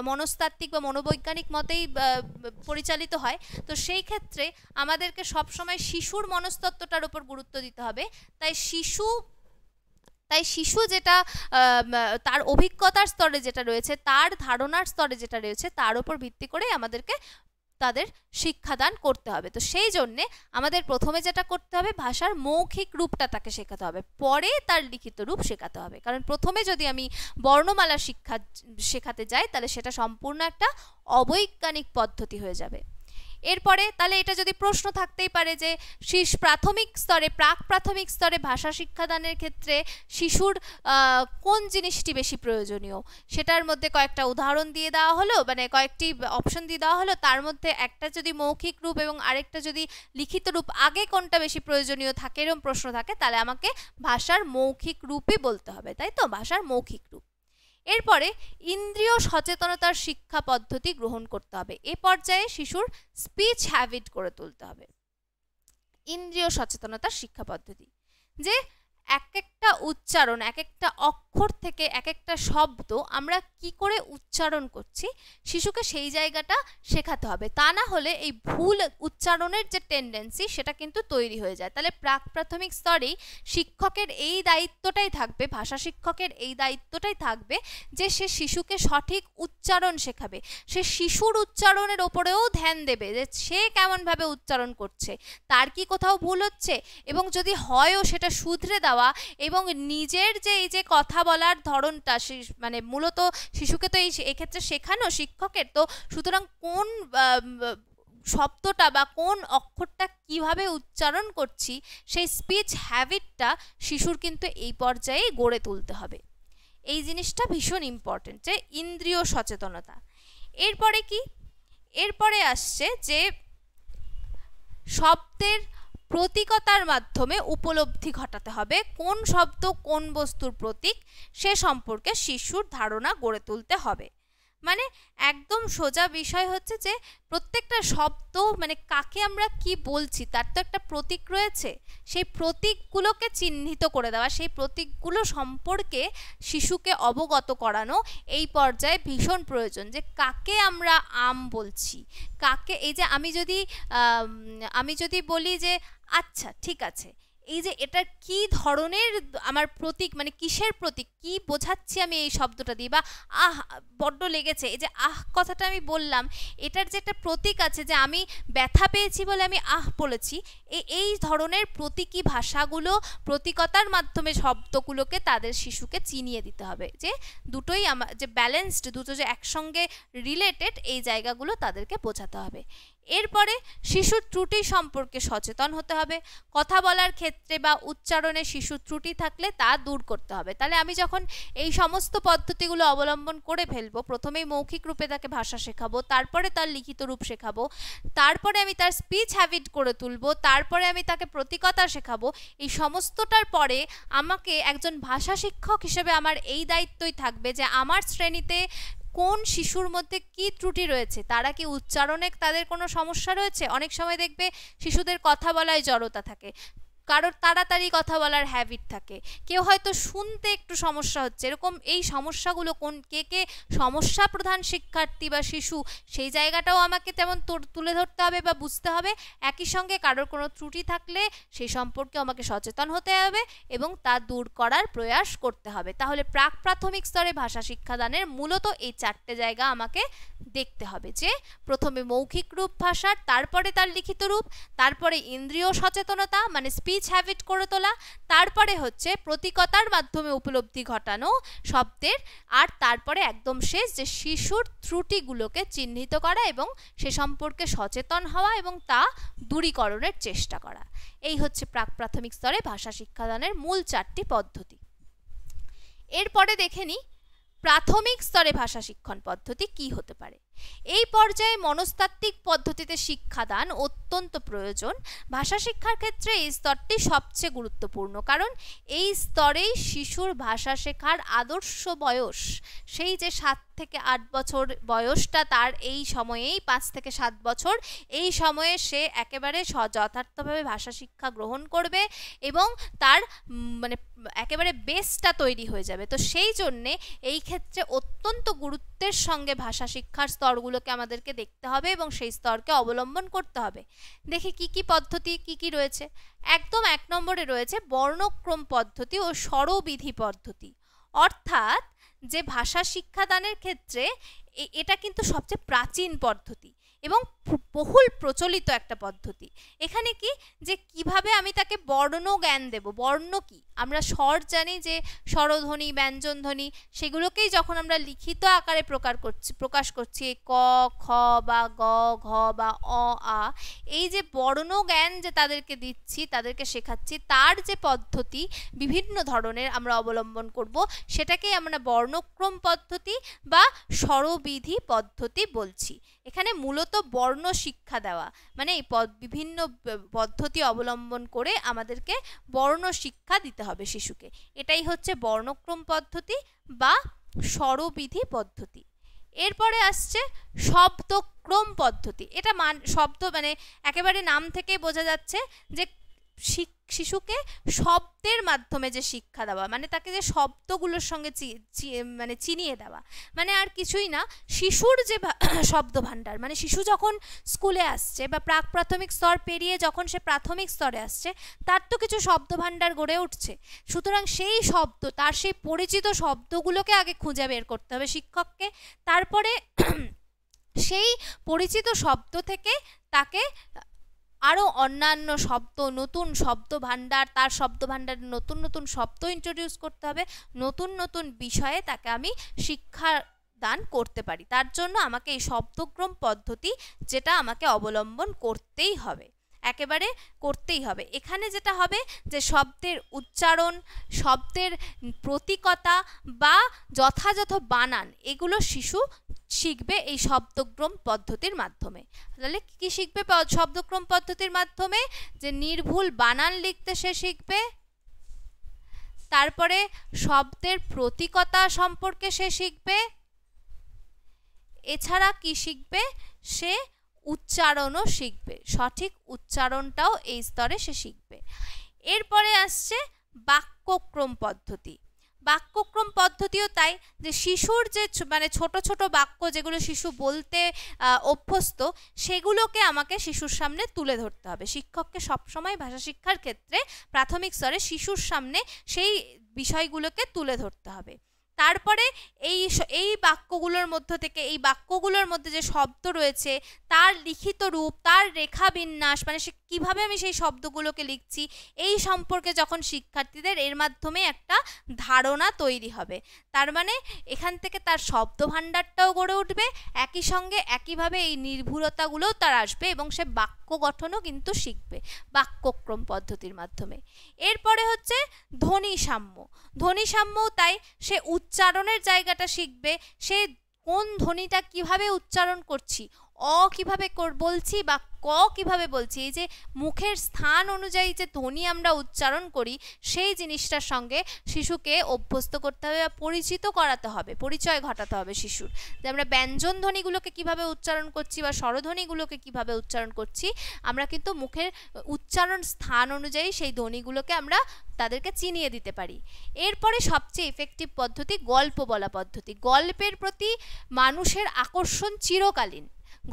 মনস্তাত্ত্বিক বা মনোবৈজ্ঞানিক মতেই পরিচালিত হয় তো সেই ক্ষেত্রে আমাদেরকে সবসময় শিশুর মনস্তত্ত্বটার উপর গুরুত্ব দিতে হবে তাই শিশু তাই শিশু যেটা তার অভিজ্ঞতার স্তরে যেটা রয়েছে তার ধারণার স্তরে যেটা রয়েছে তার উপর ভিত্তি করে আমাদেরকে তাদের শিক্ষাদান করতে হবে তো সেই জন্যে আমাদের প্রথমে যেটা করতে হবে ভাষার মৌখিক রূপটা তাকে শেখাতে হবে পরে তার লিখিত রূপ শেখাতে হবে কারণ প্রথমে যদি আমি বর্ণমালা শিক্ষা শেখাতে যাই তাহলে সেটা সম্পূর্ণ একটা অবৈজ্ঞানিক পদ্ধতি হয়ে যাবে এরপরে তাহলে এটা যদি প্রশ্ন থাকতেই পারে যে শিশ প্রাথমিক স্তরে প্রাক প্রাথমিক স্তরে ভাষা শিক্ষাদানের ক্ষেত্রে শিশুর কোন জিনিসটি বেশি প্রয়োজনীয় সেটার মধ্যে কয়েকটা উদাহরণ দিয়ে দেওয়া হলো মানে কয়েকটি অপশন দিয়ে দেওয়া হলো তার মধ্যে একটা যদি মৌখিক রূপ এবং আরেকটা যদি লিখিত রূপ আগে কোনটা বেশি প্রয়োজনীয় থাকে এরকম প্রশ্ন থাকে তাহলে আমাকে ভাষার মৌখিক রূপই বলতে হবে তাই তো ভাষার মৌখিক রূপ এরপরে ইন্দ্রিয় সচেতনতার শিক্ষা পদ্ধতি গ্রহণ করতে হবে এ পর্যায়ে শিশুর স্পিচ হ্যাবিট করে তুলতে হবে ইন্দ্রিয় সচেতনতার শিক্ষা পদ্ধতি যে এক একটা উচ্চারণ এক একটা অক্ষর থেকে এক একটা শব্দ আমরা কি করে উচ্চারণ করছি শিশুকে সেই জায়গাটা শেখাতে হবে তা না হলে এই ভুল উচ্চারণের যে টেন্ডেন্সি সেটা কিন্তু তৈরি হয়ে যায় তাহলে প্রাক প্রাথমিক স্তরেই শিক্ষকের এই দায়িত্বটাই থাকবে ভাষা শিক্ষকের এই দায়িত্বটাই থাকবে যে সে শিশুকে সঠিক উচ্চারণ শেখাবে সে শিশুর উচ্চারণের ওপরেও ধ্যান দেবে যে সে কেমনভাবে উচ্চারণ করছে তার কি কোথাও ভুল হচ্ছে এবং যদি হয়ও সেটা শুধরে দেওয়া দেওয়া এবং নিজের যে এই যে কথা বলার ধরনটা মানে মূলত শিশুকে তো এই এক্ষেত্রে শেখানো শিক্ষকের তো সুতরাং কোন শব্দটা বা কোন অক্ষরটা কিভাবে উচ্চারণ করছি সেই স্পিচ হ্যাবিটটা শিশুর কিন্তু এই পর্যায়ে গড়ে তুলতে হবে এই জিনিসটা ভীষণ ইম্পর্টেন্ট যে ইন্দ্রিয় সচেতনতা এরপরে কি এরপরে আসছে যে শব্দের প্রতীকতার মাধ্যমে উপলব্ধি ঘটাতে হবে কোন শব্দ কোন বস্তুর প্রতীক সে সম্পর্কে শিশুর ধারণা গড়ে তুলতে হবে মানে একদম সোজা বিষয় হচ্ছে যে প্রত্যেকটা শব্দ মানে কাকে আমরা কি বলছি তার তো একটা প্রতীক রয়েছে সেই প্রতীকগুলোকে চিহ্নিত করে দেওয়া সেই প্রতীকগুলো সম্পর্কে শিশুকে অবগত করানো এই পর্যায়ে ভীষণ প্রয়োজন যে কাকে আমরা আম বলছি কাকে এই যে আমি যদি আমি যদি বলি যে আচ্ছা ঠিক আছে এই যে এটা কি ধরনের আমার প্রতীক মানে কিসের প্রতীক কি বোঝাচ্ছি আমি এই শব্দটা দিই বা আহ বড্ড লেগেছে এই যে আহ কথাটা আমি বললাম এটার যে একটা প্রতীক আছে যে আমি ব্যথা পেয়েছি বলে আমি আহ বলেছি এই ধরনের প্রতীকী ভাষাগুলো প্রতীকতার মাধ্যমে শব্দগুলোকে তাদের শিশুকে চিনিয়ে দিতে হবে যে দুটোই আমার যে ব্যালেন্সড দুটো যে একসঙ্গে রিলেটেড এই জায়গাগুলো তাদেরকে বোঝাতে হবে এরপরে শিশুর ত্রুটি সম্পর্কে সচেতন হতে হবে কথা বলার ক্ষেত্রে বা উচ্চারণে শিশুর ত্রুটি থাকলে তা দূর করতে হবে তাহলে আমি যখন এই সমস্ত পদ্ধতিগুলো অবলম্বন করে ফেলবো প্রথমেই মৌখিক রূপে তাকে ভাষা শেখাবো তারপরে তার লিখিত রূপ শেখাবো তারপরে আমি তার স্পিচ হ্যাবিট করে তুলবো তারপরে আমি তাকে প্রতিকতা শেখাবো এই সমস্তটার পরে আমাকে একজন ভাষা শিক্ষক হিসেবে আমার এই দায়িত্বই থাকবে যে আমার শ্রেণীতে কোন শিশুর মধ্যে কি ত্রুটি রয়েছে তারা কি উচ্চারণে তাদের কোনো সমস্যা রয়েছে অনেক সময় দেখবে শিশুদের কথা বলায় জড়তা থাকে কারোর তাড়াতাড়ি কথা বলার হ্যাবিট থাকে কেউ হয়তো শুনতে একটু সমস্যা হচ্ছে এরকম এই সমস্যাগুলো কোন কে কে সমস্যা প্রধান শিক্ষার্থী বা শিশু সেই জায়গাটাও আমাকে তেমন তুলে ধরতে হবে বা বুঝতে হবে একই সঙ্গে কারোর কোনো ত্রুটি থাকলে সেই সম্পর্কে আমাকে সচেতন হতে হবে এবং তা দূর করার প্রয়াস করতে হবে তাহলে প্রাক প্রাথমিক স্তরে ভাষা শিক্ষাদানের মূলত এই চারটে জায়গা আমাকে দেখতে হবে যে প্রথমে মৌখিক রূপ ভাষার তারপরে তার লিখিত রূপ তারপরে ইন্দ্রিয় সচেতনতা মানে স্পিচ স্পিচ হ্যাবিট করে তোলা তারপরে হচ্ছে প্রতীকতার মাধ্যমে উপলব্ধি ঘটানো শব্দের আর তারপরে একদম শেষ যে শিশুর ত্রুটিগুলোকে চিহ্নিত করা এবং সে সম্পর্কে সচেতন হওয়া এবং তা দূরীকরণের চেষ্টা করা এই হচ্ছে প্রাক প্রাথমিক স্তরে ভাষা শিক্ষাদানের মূল চারটি পদ্ধতি এরপরে দেখে নিই প্রাথমিক স্তরে ভাষা শিক্ষণ পদ্ধতি কি হতে পারে এই পর্যায়ে মনস্তাত্ত্বিক পদ্ধতিতে শিক্ষাদান অত্যন্ত প্রয়োজন ভাষা শিক্ষার ক্ষেত্রে এই স্তরটি সবচেয়ে গুরুত্বপূর্ণ কারণ এই স্তরেই শিশুর ভাষা শেখার আদর্শ বয়স সেই যে সাত থেকে আট বছর বয়সটা তার এই সময়েই পাঁচ থেকে সাত বছর এই সময়ে সে একেবারে যথার্থভাবে ভাষা শিক্ষা গ্রহণ করবে এবং তার মানে একেবারে বেসটা তৈরি হয়ে যাবে তো সেই জন্যে এই ক্ষেত্রে ক্ষেত্রে অত্যন্ত গুরুত্বের সঙ্গে ভাষা শিক্ষার স্তরগুলোকে আমাদেরকে দেখতে হবে এবং সেই স্তরকে অবলম্বন করতে হবে দেখি কি কি পদ্ধতি কি কি রয়েছে একদম এক নম্বরে রয়েছে বর্ণক্রম পদ্ধতি ও স্বরবিধি পদ্ধতি অর্থাৎ যে ভাষা শিক্ষাদানের ক্ষেত্রে এটা কিন্তু সবচেয়ে প্রাচীন পদ্ধতি এবং খুব বহুল প্রচলিত একটা পদ্ধতি এখানে কি যে কিভাবে আমি তাকে বর্ণ জ্ঞান দেব বর্ণ কি আমরা স্বর জানি যে স্বরধ্বনি ব্যঞ্জনধ্বনি সেগুলোকেই যখন আমরা লিখিত আকারে প্রকার করছি প্রকাশ করছি ক খ বা গ ঘ বা অ আ এই যে বর্ণ জ্ঞান যে তাদেরকে দিচ্ছি তাদেরকে শেখাচ্ছি তার যে পদ্ধতি বিভিন্ন ধরনের আমরা অবলম্বন করব সেটাকেই আমরা বর্ণক্রম পদ্ধতি বা স্বরবিধি পদ্ধতি বলছি এখানে মূলত বর্ণ বর্ণ শিক্ষা দেওয়া মানে এই পদ বিভিন্ন পদ্ধতি অবলম্বন করে আমাদেরকে বর্ণ শিক্ষা দিতে হবে শিশুকে এটাই হচ্ছে বর্ণক্রম পদ্ধতি বা স্বরবিধি পদ্ধতি এরপরে আসছে শব্দক্রম পদ্ধতি এটা মান শব্দ মানে একেবারে নাম থেকেই বোঝা যাচ্ছে যে শিশুকে শব্দের মাধ্যমে যে শিক্ষা দেওয়া মানে তাকে যে শব্দগুলোর সঙ্গে মানে চিনিয়ে দেওয়া মানে আর কিছুই না শিশুর যে শব্দ ভাণ্ডার মানে শিশু যখন স্কুলে আসছে বা প্রাক প্রাথমিক স্তর পেরিয়ে যখন সে প্রাথমিক স্তরে আসছে তার তো কিছু শব্দ ভাণ্ডার গড়ে উঠছে সুতরাং সেই শব্দ তার সেই পরিচিত শব্দগুলোকে আগে খুঁজে বের করতে হবে শিক্ষককে তারপরে সেই পরিচিত শব্দ থেকে তাকে আরও অন্যান্য শব্দ নতুন শব্দ ভাণ্ডার তার শব্দ ভাণ্ডারে নতুন নতুন শব্দ ইন্ট্রোডিউস করতে হবে নতুন নতুন বিষয়ে তাকে আমি শিক্ষা দান করতে পারি তার জন্য আমাকে এই শব্দক্রম পদ্ধতি যেটা আমাকে অবলম্বন করতেই হবে একেবারে করতেই হবে এখানে যেটা হবে যে শব্দের উচ্চারণ শব্দের প্রতীকতা বা যথাযথ বানান এগুলো শিশু শিখবে এই শব্দক্রম পদ্ধতির মাধ্যমে তাহলে কি শিখবে শব্দক্রম পদ্ধতির মাধ্যমে যে নির্ভুল বানান লিখতে সে শিখবে তারপরে শব্দের প্রতীকতা সম্পর্কে সে শিখবে এছাড়া কি শিখবে সে উচ্চারণও শিখবে সঠিক উচ্চারণটাও এই স্তরে সে শিখবে এরপরে আসছে বাক্যক্রম পদ্ধতি বাক্যক্রম পদ্ধতিও তাই যে শিশুর যে মানে ছোট ছোট বাক্য যেগুলো শিশু বলতে অভ্যস্ত সেগুলোকে আমাকে শিশুর সামনে তুলে ধরতে হবে শিক্ষককে সবসময় ভাষা শিক্ষার ক্ষেত্রে প্রাথমিক স্তরে শিশুর সামনে সেই বিষয়গুলোকে তুলে ধরতে হবে তারপরে এই এই বাক্যগুলোর মধ্য থেকে এই বাক্যগুলোর মধ্যে যে শব্দ রয়েছে তার লিখিত রূপ তার রেখা বিন্যাস মানে সে কীভাবে আমি সেই শব্দগুলোকে লিখছি এই সম্পর্কে যখন শিক্ষার্থীদের এর মাধ্যমে একটা ধারণা তৈরি হবে তার মানে এখান থেকে তার শব্দ ভাণ্ডারটাও গড়ে উঠবে একই সঙ্গে একইভাবে এই নির্ভুরতাগুলোও তার আসবে এবং সে বাক্য গঠনও কিন্তু শিখবে বাক্যক্রম পদ্ধতির মাধ্যমে এরপরে হচ্ছে ধনী সাম্য ধনী সাম্যও তাই সে উচ্চ উচ্চারণের জায়গাটা শিখবে সে কোন ধ্বনিটা কিভাবে উচ্চারণ করছি অ কিভাবে বলছি বা ক কিভাবে বলছি এই যে মুখের স্থান অনুযায়ী যে ধ্বনি আমরা উচ্চারণ করি সেই জিনিসটার সঙ্গে শিশুকে অভ্যস্ত করতে হবে বা পরিচিত করাতে হবে পরিচয় ঘটাতে হবে শিশুর যে আমরা ব্যঞ্জন ধ্বনিগুলোকে কিভাবে উচ্চারণ করছি বা স্বরধ্বনিগুলোকে কিভাবে উচ্চারণ করছি আমরা কিন্তু মুখের উচ্চারণ স্থান অনুযায়ী সেই ধ্বনিগুলোকে আমরা তাদেরকে চিনিয়ে দিতে পারি এরপরে সবচেয়ে ইফেক্টিভ পদ্ধতি গল্প বলা পদ্ধতি গল্পের প্রতি মানুষের আকর্ষণ চিরকালীন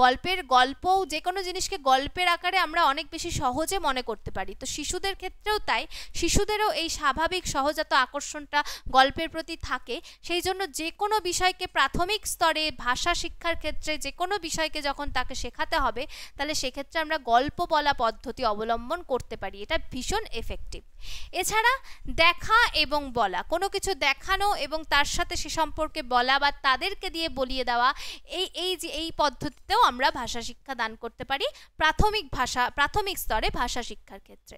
গল্পের গল্প যে কোনো জিনিসকে গল্পের আকারে আমরা অনেক বেশি সহজে মনে করতে পারি তো শিশুদের ক্ষেত্রেও তাই শিশুদেরও এই স্বাভাবিক সহজাত আকর্ষণটা গল্পের প্রতি থাকে সেই জন্য যে কোনো বিষয়কে প্রাথমিক স্তরে ভাষা শিক্ষার ক্ষেত্রে যে কোনো বিষয়কে যখন তাকে শেখাতে হবে তাহলে সেক্ষেত্রে আমরা গল্প বলা পদ্ধতি অবলম্বন করতে পারি এটা ভীষণ এফেক্টিভ এছাড়া দেখা এবং বলা কোনো কিছু দেখানো এবং তার সাথে সে সম্পর্কে বলা বা তাদেরকে দিয়ে বলিয়ে দেওয়া এই এই যে এই পদ্ধতিতেও আমরা ভাষা শিক্ষা দান করতে পারি প্রাথমিক ভাষা প্রাথমিক স্তরে ভাষা শিক্ষার ক্ষেত্রে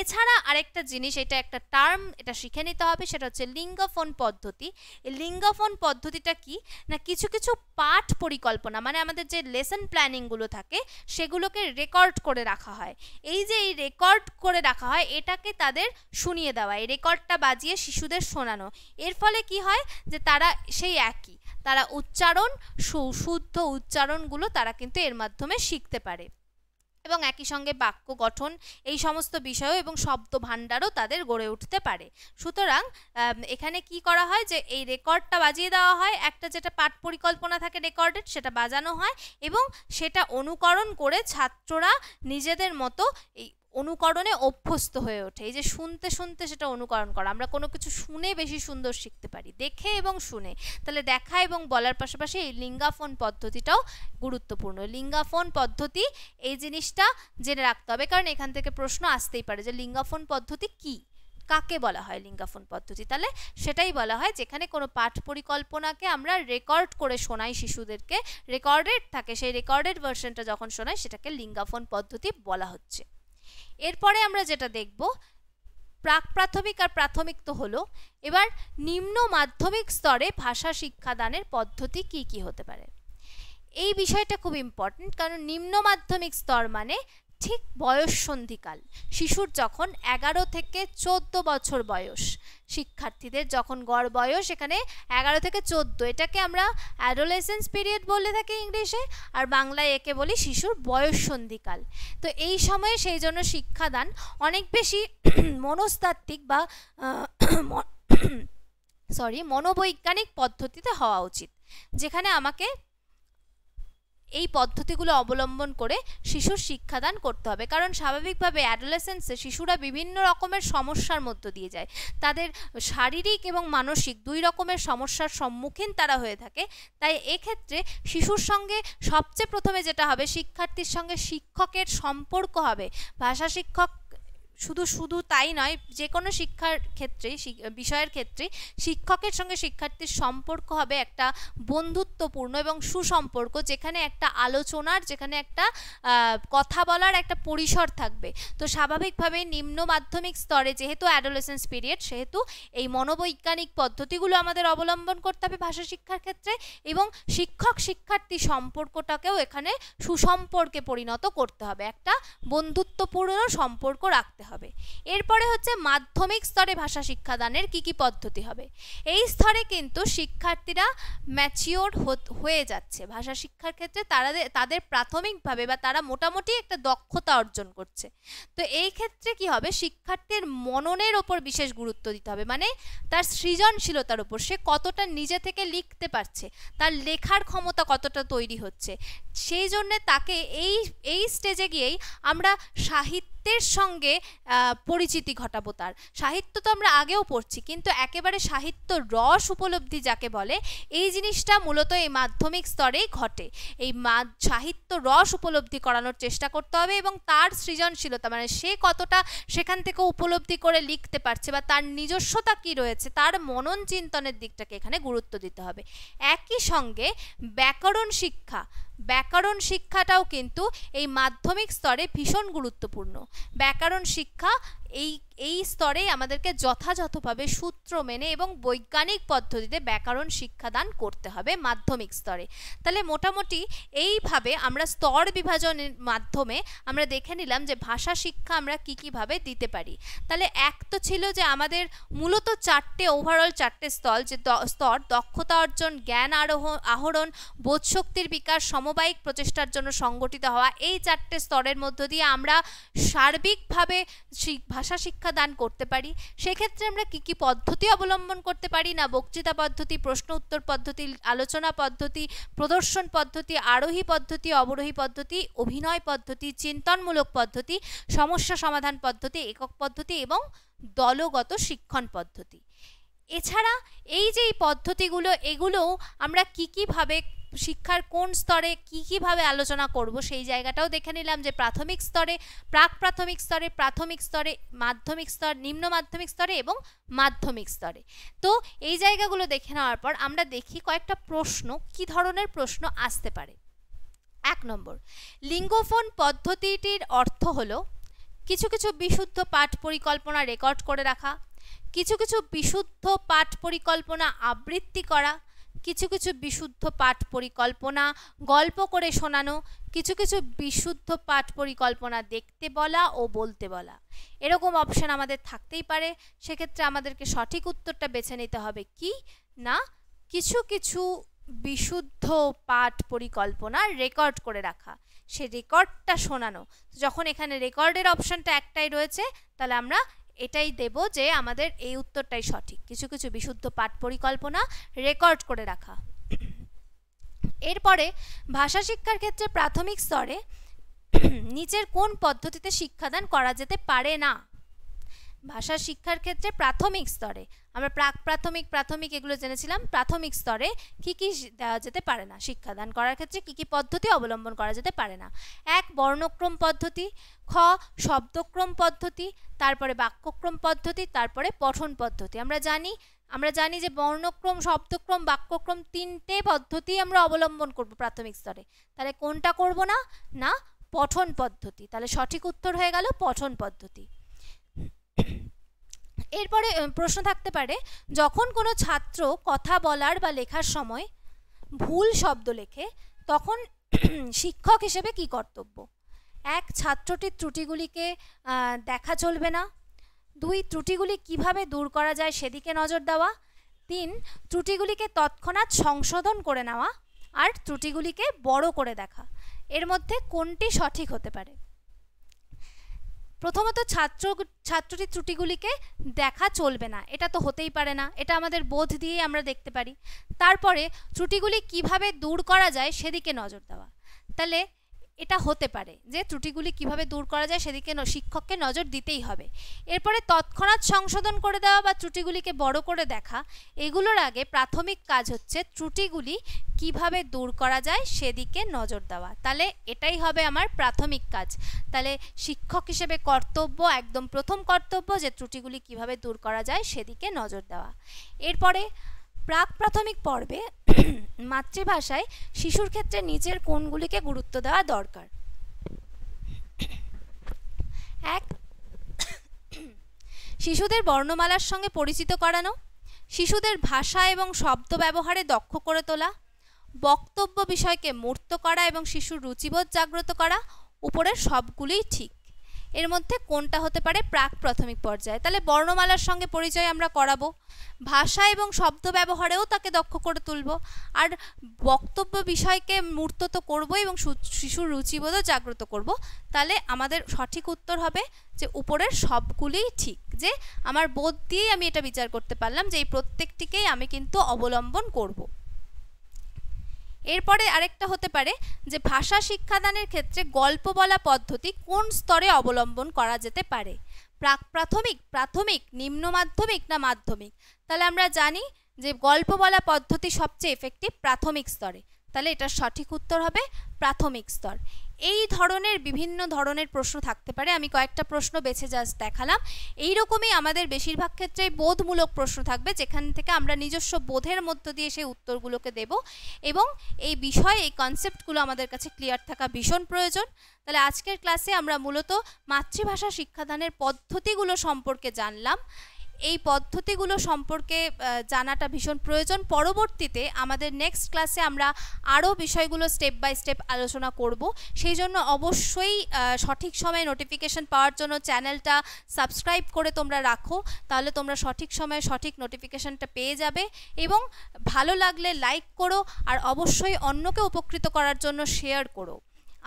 এছাড়া আরেকটা জিনিস এটা একটা টার্ম এটা শিখে নিতে হবে সেটা হচ্ছে লিঙ্গফোন পদ্ধতি এই লিঙ্গফোন পদ্ধতিটা কি না কিছু কিছু পাঠ পরিকল্পনা মানে আমাদের যে লেসন প্ল্যানিংগুলো থাকে সেগুলোকে রেকর্ড করে রাখা হয় এই যে এই রেকর্ড করে রাখা হয় এটাকে তাদের শিশুদের শুনিয়ে দেওয়া এই রেকর্ডটা বাজিয়ে শিশুদের শোনানো এর ফলে কি হয় যে তারা সেই একই তারা উচ্চারণ শুদ্ধ উচ্চারণগুলো তারা কিন্তু এর মাধ্যমে শিখতে পারে এবং একই সঙ্গে বাক্য গঠন এই সমস্ত বিষয়ও এবং শব্দ ভাণ্ডারও তাদের গড়ে উঠতে পারে সুতরাং এখানে কি করা হয় যে এই রেকর্ডটা বাজিয়ে দেওয়া হয় একটা যেটা পাঠ পরিকল্পনা থাকে রেকর্ডের সেটা বাজানো হয় এবং সেটা অনুকরণ করে ছাত্ররা নিজেদের মতো এই অনুকরণে অভ্যস্ত হয়ে ওঠে এই যে শুনতে শুনতে সেটা অনুকরণ করা আমরা কোনো কিছু শুনে বেশি সুন্দর শিখতে পারি দেখে এবং শুনে তাহলে দেখা এবং বলার পাশাপাশি এই লিঙ্গাফোন পদ্ধতিটাও গুরুত্বপূর্ণ লিঙ্গাফোন পদ্ধতি এই জিনিসটা জেনে রাখতে হবে কারণ এখান থেকে প্রশ্ন আসতেই পারে যে লিঙ্গাফোন পদ্ধতি কী কাকে বলা হয় লিঙ্গাফোন পদ্ধতি তাহলে সেটাই বলা হয় যেখানে কোনো পাঠ পরিকল্পনাকে আমরা রেকর্ড করে শোনাই শিশুদেরকে রেকর্ডেড থাকে সেই রেকর্ডেড ভার্সনটা যখন শোনাই সেটাকে লিঙ্গাফোন পদ্ধতি বলা হচ্ছে এরপরে আমরা যেটা দেখব প্রাক প্রাথমিক আর প্রাথমিক তো হলো এবার নিম্ন মাধ্যমিক স্তরে ভাষা শিক্ষাদানের পদ্ধতি কি কি হতে পারে এই বিষয়টা খুব ইম্পর্টেন্ট কারণ নিম্ন মাধ্যমিক স্তর মানে ঠিক বয়স সন্ধিকাল শিশুর যখন এগারো থেকে চোদ্দ বছর বয়স শিক্ষার্থীদের যখন গড় বয়স এখানে এগারো থেকে চোদ্দ এটাকে আমরা অ্যাডোলেসেন্স পিরিয়ড বলে থাকি ইংলিশে আর বাংলায় একে বলি শিশুর বয়স সন্ধিকাল তো এই সময়ে সেই জন্য শিক্ষাদান অনেক বেশি মনস্তাত্ত্বিক বা সরি মনোবৈজ্ঞানিক পদ্ধতিতে হওয়া উচিত যেখানে আমাকে এই পদ্ধতিগুলো অবলম্বন করে শিশুর শিক্ষাদান করতে হবে কারণ স্বাভাবিকভাবে অ্যাডোলেসেন্সে শিশুরা বিভিন্ন রকমের সমস্যার মধ্য দিয়ে যায় তাদের শারীরিক এবং মানসিক দুই রকমের সমস্যার সম্মুখীন তারা হয়ে থাকে তাই এক্ষেত্রে শিশুর সঙ্গে সবচেয়ে প্রথমে যেটা হবে শিক্ষার্থীর সঙ্গে শিক্ষকের সম্পর্ক হবে ভাষা শিক্ষক শুধু শুধু তাই নয় যে কোনো শিক্ষার ক্ষেত্রে বিষয়ের ক্ষেত্রে শিক্ষকের সঙ্গে শিক্ষার্থীর সম্পর্ক হবে একটা বন্ধুত্বপূর্ণ এবং সুসম্পর্ক যেখানে একটা আলোচনার যেখানে একটা কথা বলার একটা পরিসর থাকবে তো স্বাভাবিকভাবে নিম্ন মাধ্যমিক স্তরে যেহেতু অ্যাডোলেসেন্স পিরিয়ড সেহেতু এই মনোবৈজ্ঞানিক পদ্ধতিগুলো আমাদের অবলম্বন করতে হবে ভাষা শিক্ষার ক্ষেত্রে এবং শিক্ষক শিক্ষার্থী সম্পর্কটাকেও এখানে সুসম্পর্কে পরিণত করতে হবে একটা বন্ধুত্বপূর্ণ সম্পর্ক রাখতে হবে হবে এরপরে হচ্ছে মাধ্যমিক স্তরে ভাষা শিক্ষাদানের কি কি পদ্ধতি হবে এই স্তরে কিন্তু শিক্ষার্থীরা ম্যাচিওর হয়ে যাচ্ছে ভাষা শিক্ষার ক্ষেত্রে তারা তাদের প্রাথমিকভাবে বা তারা মোটামুটি একটা দক্ষতা অর্জন করছে তো এই ক্ষেত্রে কি হবে শিক্ষার্থীর মননের ওপর বিশেষ গুরুত্ব দিতে হবে মানে তার সৃজনশীলতার ওপর সে কতটা নিজে থেকে লিখতে পারছে তার লেখার ক্ষমতা কতটা তৈরি হচ্ছে সেই জন্যে তাকে এই এই স্টেজে গিয়েই আমরা সাহিত্য সাহিত্যের সঙ্গে পরিচিতি ঘটাবো তার সাহিত্য তো আমরা আগেও পড়ছি কিন্তু একেবারে সাহিত্য রস উপলব্ধি যাকে বলে এই জিনিসটা মূলত এই মাধ্যমিক স্তরেই ঘটে এই সাহিত্য রস উপলব্ধি করানোর চেষ্টা করতে হবে এবং তার সৃজনশীলতা মানে সে কতটা সেখান থেকে উপলব্ধি করে লিখতে পারছে বা তার নিজস্বতা কি রয়েছে তার মনন চিন্তনের দিকটাকে এখানে গুরুত্ব দিতে হবে একই সঙ্গে ব্যাকরণ শিক্ষা ব্যাকরণ শিক্ষাটাও কিন্তু এই মাধ্যমিক স্তরে ভীষণ গুরুত্বপূর্ণ ব্যাকরণ শিক্ষা এই এই স্তরে আমাদেরকে যথাযথভাবে সূত্র মেনে এবং বৈজ্ঞানিক পদ্ধতিতে ব্যাকরণ শিক্ষাদান করতে হবে মাধ্যমিক স্তরে তাহলে মোটামুটি এইভাবে আমরা স্তর বিভাজনের মাধ্যমে আমরা দেখে নিলাম যে ভাষা শিক্ষা আমরা কী কীভাবে দিতে পারি তাহলে এক তো ছিল যে আমাদের মূলত চারটে ওভারঅল চারটে স্তর যে স্তর দক্ষতা অর্জন জ্ঞান আরোহ আহরণ বোধশক্তির বিকাশ সমবায়িক প্রচেষ্টার জন্য সংগঠিত হওয়া এই চারটে স্তরের মধ্য দিয়ে আমরা সার্বিকভাবে ভাষা শিক্ষা দান করতে পারি সেক্ষেত্রে আমরা কি কি পদ্ধতি অবলম্বন করতে পারি না বক্তৃতা পদ্ধতি প্রশ্ন উত্তর পদ্ধতি আলোচনা পদ্ধতি প্রদর্শন পদ্ধতি আরোহী পদ্ধতি অবরোহী পদ্ধতি অভিনয় পদ্ধতি চিন্তনমূলক পদ্ধতি সমস্যা সমাধান পদ্ধতি একক পদ্ধতি এবং দলগত শিক্ষণ পদ্ধতি এছাড়া এই যে এই পদ্ধতিগুলো এগুলো আমরা কী কীভাবে শিক্ষার কোন স্তরে কি কিভাবে আলোচনা করব সেই জায়গাটাও দেখে নিলাম যে প্রাথমিক স্তরে প্রাক প্রাথমিক স্তরে প্রাথমিক স্তরে মাধ্যমিক স্তর নিম্ন মাধ্যমিক স্তরে এবং মাধ্যমিক স্তরে তো এই জায়গাগুলো দেখে নেওয়ার পর আমরা দেখি কয়েকটা প্রশ্ন কি ধরনের প্রশ্ন আসতে পারে এক নম্বর লিঙ্গোফোন পদ্ধতিটির অর্থ হল কিছু কিছু বিশুদ্ধ পাঠ পরিকল্পনা রেকর্ড করে রাখা কিছু কিছু বিশুদ্ধ পাঠ পরিকল্পনা আবৃত্তি করা কিছু কিছু বিশুদ্ধ পাঠ পরিকল্পনা গল্প করে শোনানো কিছু কিছু বিশুদ্ধ পাঠ পরিকল্পনা দেখতে বলা ও বলতে বলা এরকম অপশান আমাদের থাকতেই পারে সেক্ষেত্রে আমাদেরকে সঠিক উত্তরটা বেছে নিতে হবে কি না কিছু কিছু বিশুদ্ধ পাঠ পরিকল্পনা রেকর্ড করে রাখা সে রেকর্ডটা শোনানো যখন এখানে রেকর্ডের অপশানটা একটাই রয়েছে তাহলে আমরা এটাই দেব যে আমাদের এই উত্তরটাই সঠিক কিছু কিছু বিশুদ্ধ পাঠ পরিকল্পনা রেকর্ড করে রাখা এরপরে ভাষা শিক্ষার ক্ষেত্রে প্রাথমিক স্তরে নিচের কোন পদ্ধতিতে শিক্ষাদান করা যেতে পারে না ভাষা শিক্ষার ক্ষেত্রে প্রাথমিক স্তরে আমরা প্রাক প্রাথমিক প্রাথমিক এগুলো জেনেছিলাম প্রাথমিক স্তরে কি কি দেওয়া যেতে পারে না শিক্ষাদান করার ক্ষেত্রে কি কি পদ্ধতি অবলম্বন করা যেতে পারে না এক বর্ণক্রম পদ্ধতি খ শব্দক্রম পদ্ধতি তারপরে বাক্যক্রম পদ্ধতি তারপরে পঠন পদ্ধতি আমরা জানি আমরা জানি যে বর্ণক্রম শব্দক্রম বাক্যক্রম তিনটে পদ্ধতি আমরা অবলম্বন করব প্রাথমিক স্তরে তাহলে কোনটা করব না না পঠন পদ্ধতি তাহলে সঠিক উত্তর হয়ে গেল পঠন পদ্ধতি এরপরে প্রশ্ন থাকতে পারে যখন কোনো ছাত্র কথা বলার বা লেখার সময় ভুল শব্দ লেখে তখন শিক্ষক হিসেবে কি কর্তব্য এক ছাত্রটির ত্রুটিগুলিকে দেখা চলবে না দুই ত্রুটিগুলি কিভাবে দূর করা যায় সেদিকে নজর দেওয়া তিন ত্রুটিগুলিকে তৎক্ষণাৎ সংশোধন করে নেওয়া আর ত্রুটিগুলিকে বড় করে দেখা এর মধ্যে কোনটি সঠিক হতে পারে প্রথমত ছাত্র ছাত্রটির ত্রুটিগুলিকে দেখা চলবে না এটা তো হতেই পারে না এটা আমাদের বোধ দিয়েই আমরা দেখতে পারি তারপরে ত্রুটিগুলি কিভাবে দূর করা যায় সেদিকে নজর দেওয়া তাহলে এটা হতে পারে যে ত্রুটিগুলি কিভাবে দূর করা যায় সেদিকে শিক্ষককে নজর দিতেই হবে এরপরে তৎক্ষণাৎ সংশোধন করে দেওয়া বা ত্রুটিগুলিকে বড় করে দেখা এগুলোর আগে প্রাথমিক কাজ হচ্ছে ত্রুটিগুলি কিভাবে দূর করা যায় সেদিকে নজর দেওয়া তাহলে এটাই হবে আমার প্রাথমিক কাজ তাহলে শিক্ষক হিসেবে কর্তব্য একদম প্রথম কর্তব্য যে ত্রুটিগুলি কিভাবে দূর করা যায় সেদিকে নজর দেওয়া এরপরে প্রাক প্রাথমিক পর্বে মাতৃভাষায় শিশুর ক্ষেত্রে নিজের কোনগুলিকে গুরুত্ব দেওয়া দরকার এক শিশুদের বর্ণমালার সঙ্গে পরিচিত করানো শিশুদের ভাষা এবং শব্দ ব্যবহারে দক্ষ করে তোলা বক্তব্য বিষয়কে মূর্ত করা এবং শিশুর রুচিবোধ জাগ্রত করা উপরের সবগুলিই ঠিক এর মধ্যে কোনটা হতে পারে প্রাক প্রাথমিক পর্যায়ে তাহলে বর্ণমালার সঙ্গে পরিচয় আমরা করাবো ভাষা এবং শব্দ ব্যবহারেও তাকে দক্ষ করে তুলব আর বক্তব্য বিষয়কে মূর্ত তো করবো এবং শিশুর রুচিবোধও জাগ্রত করব তাহলে আমাদের সঠিক উত্তর হবে যে উপরের সবগুলিই ঠিক যে আমার বোধ দিয়েই আমি এটা বিচার করতে পারলাম যে এই প্রত্যেকটিকেই আমি কিন্তু অবলম্বন করব এরপরে আরেকটা হতে পারে যে ভাষা শিক্ষাদানের ক্ষেত্রে গল্প বলা পদ্ধতি কোন স্তরে অবলম্বন করা যেতে পারে প্রাক প্রাথমিক প্রাথমিক নিম্ন মাধ্যমিক না মাধ্যমিক তাহলে আমরা জানি যে গল্প বলা পদ্ধতি সবচেয়ে এফেক্টিভ প্রাথমিক স্তরে তাহলে এটার সঠিক উত্তর হবে প্রাথমিক স্তর এই ধরনের বিভিন্ন ধরনের প্রশ্ন থাকতে পারে আমি কয়েকটা প্রশ্ন বেছে জাস্ট দেখালাম এই রকমই আমাদের বেশিরভাগ ক্ষেত্রেই বোধমূলক প্রশ্ন থাকবে যেখান থেকে আমরা নিজস্ব বোধের মধ্য দিয়ে সেই উত্তরগুলোকে দেব এবং এই বিষয় এই কনসেপ্টগুলো আমাদের কাছে ক্লিয়ার থাকা ভীষণ প্রয়োজন তাহলে আজকের ক্লাসে আমরা মূলত মাতৃভাষা শিক্ষাদানের পদ্ধতিগুলো সম্পর্কে জানলাম এই পদ্ধতিগুলো সম্পর্কে জানাটা ভীষণ প্রয়োজন পরবর্তীতে আমাদের নেক্সট ক্লাসে আমরা আরও বিষয়গুলো স্টেপ বাই স্টেপ আলোচনা করব সেই জন্য অবশ্যই সঠিক সময়ে নোটিফিকেশন পাওয়ার জন্য চ্যানেলটা সাবস্ক্রাইব করে তোমরা রাখো তাহলে তোমরা সঠিক সময়ে সঠিক নোটিফিকেশনটা পেয়ে যাবে এবং ভালো লাগলে লাইক করো আর অবশ্যই অন্যকে উপকৃত করার জন্য শেয়ার করো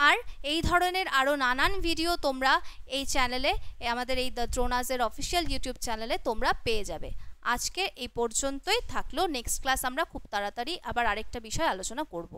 আর এই ধরনের আরও নানান ভিডিও তোমরা এই চ্যানেলে আমাদের এই দ্য ড্রোনাজের অফিসিয়াল ইউটিউব চ্যানেলে তোমরা পেয়ে যাবে আজকে এই পর্যন্তই থাকলো নেক্সট ক্লাস আমরা খুব তাড়াতাড়ি আবার আরেকটা বিষয় আলোচনা করবো